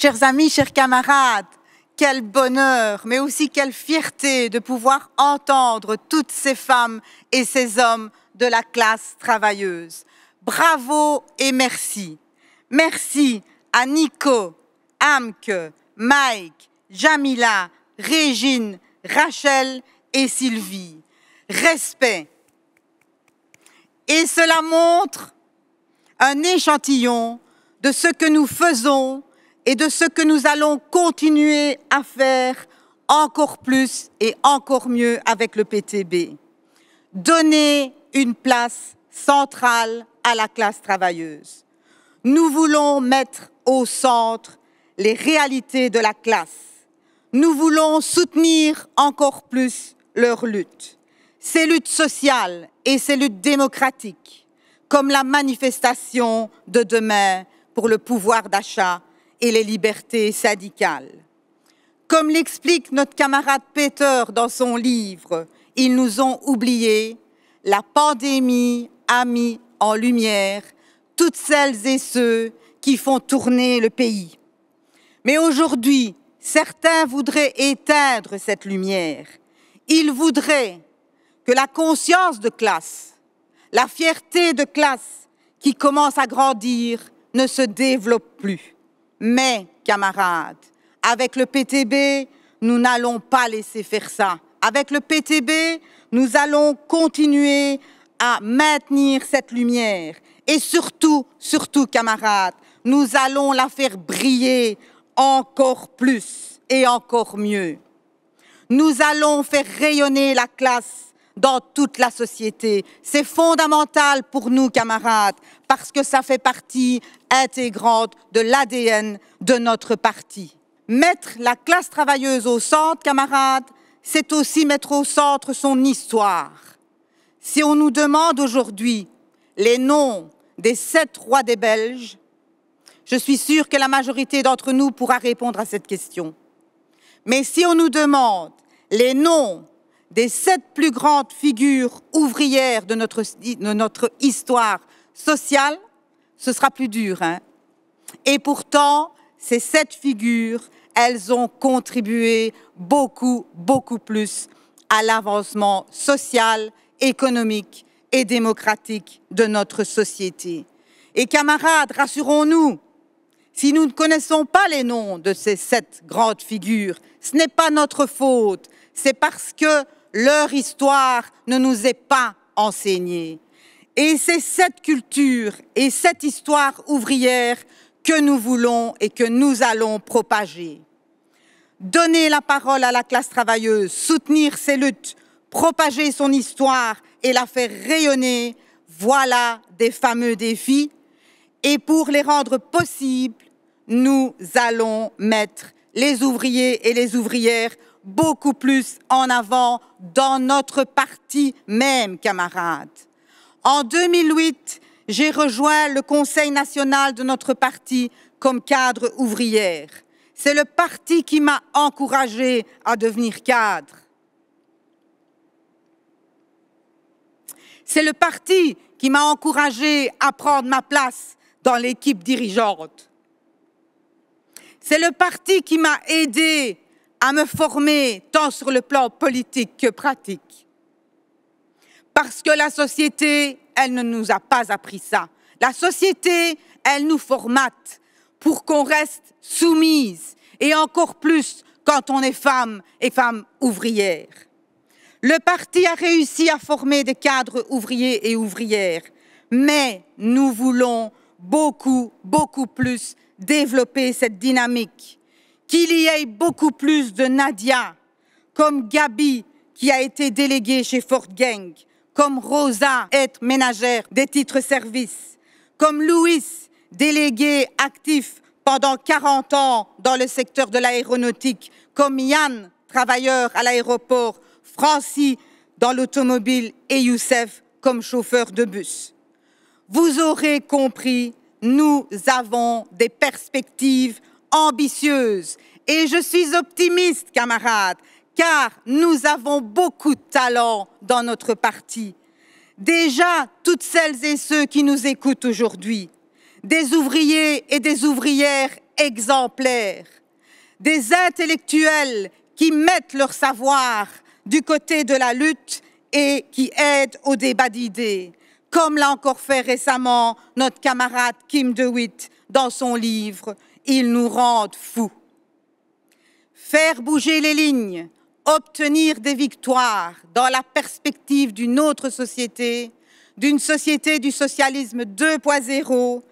Chers amis, chers camarades, quel bonheur, mais aussi quelle fierté de pouvoir entendre toutes ces femmes et ces hommes de la classe travailleuse. Bravo et merci. Merci à Nico, Amke, Mike, Jamila, Régine, Rachel et Sylvie. Respect. Et cela montre un échantillon de ce que nous faisons et de ce que nous allons continuer à faire encore plus et encore mieux avec le PTB. Donner une place centrale à la classe travailleuse. Nous voulons mettre au centre les réalités de la classe. Nous voulons soutenir encore plus leur lutte, ces luttes sociales et ces luttes démocratiques, comme la manifestation de demain pour le pouvoir d'achat et les libertés syndicales. Comme l'explique notre camarade Peter dans son livre Ils nous ont oubliés, la pandémie a mis en lumière toutes celles et ceux qui font tourner le pays. Mais aujourd'hui, certains voudraient éteindre cette lumière. Ils voudraient que la conscience de classe, la fierté de classe qui commence à grandir ne se développe plus. Mais, camarades, avec le PTB, nous n'allons pas laisser faire ça. Avec le PTB, nous allons continuer à maintenir cette lumière. Et surtout, surtout, camarades, nous allons la faire briller encore plus et encore mieux. Nous allons faire rayonner la classe dans toute la société. C'est fondamental pour nous, camarades, parce que ça fait partie intégrante de l'ADN de notre parti. Mettre la classe travailleuse au centre, camarades, c'est aussi mettre au centre son histoire. Si on nous demande aujourd'hui les noms des sept rois des Belges, je suis sûr que la majorité d'entre nous pourra répondre à cette question. Mais si on nous demande les noms des sept plus grandes figures ouvrières de notre, histoire sociale, ce sera plus dur. Hein. Et pourtant, ces sept figures, elles ont contribué beaucoup, beaucoup plus à l'avancement social, économique et démocratique de notre société. Et camarades, rassurons-nous, si nous ne connaissons pas les noms de ces sept grandes figures, ce n'est pas notre faute, c'est parce que leur histoire ne nous est pas enseignée. Et c'est cette culture et cette histoire ouvrière que nous voulons et que nous allons propager. Donner la parole à la classe travailleuse, soutenir ses luttes, propager son histoire et la faire rayonner, voilà des fameux défis. Et pour les rendre possibles, nous allons mettre les ouvriers et les ouvrières beaucoup plus en avant dans notre parti même, camarades. En 2008, j'ai rejoint le Conseil national de notre parti comme cadre ouvrière. C'est le parti qui m'a encouragé à devenir cadre. C'est le parti qui m'a encouragé à prendre ma place dans l'équipe dirigeante. C'est le parti qui m'a aidé à me former tant sur le plan politique que pratique. Parce que la société, elle ne nous a pas appris ça. La société, elle nous formate pour qu'on reste soumise, et encore plus quand on est femme et femme ouvrière. Le parti a réussi à former des cadres ouvriers et ouvrières, mais nous voulons beaucoup, beaucoup plus développer cette dynamique qu'il y ait beaucoup plus de Nadia, comme Gabi qui a été déléguée chez Fort Gang, comme Rosa, être ménagère des titres-services, comme Louis, délégué actif pendant 40 ans dans le secteur de l'aéronautique, comme Yann, travailleur à l'aéroport, Francis dans l'automobile et Youssef comme chauffeur de bus. Vous aurez compris, nous avons des perspectives ambitieuse. Et je suis optimiste, camarades, car nous avons beaucoup de talent dans notre parti. Déjà, toutes celles et ceux qui nous écoutent aujourd'hui, des ouvriers et des ouvrières exemplaires, des intellectuels qui mettent leur savoir du côté de la lutte et qui aident au débat d'idées, comme l'a encore fait récemment notre camarade Kim DeWitt dans son livre ils nous rendent fous. Faire bouger les lignes, obtenir des victoires dans la perspective d'une autre société, d'une société du socialisme 2.0,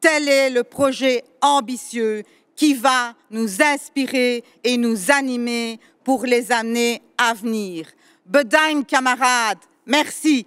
tel est le projet ambitieux qui va nous inspirer et nous animer pour les années à venir. Bedaim, camarades, merci.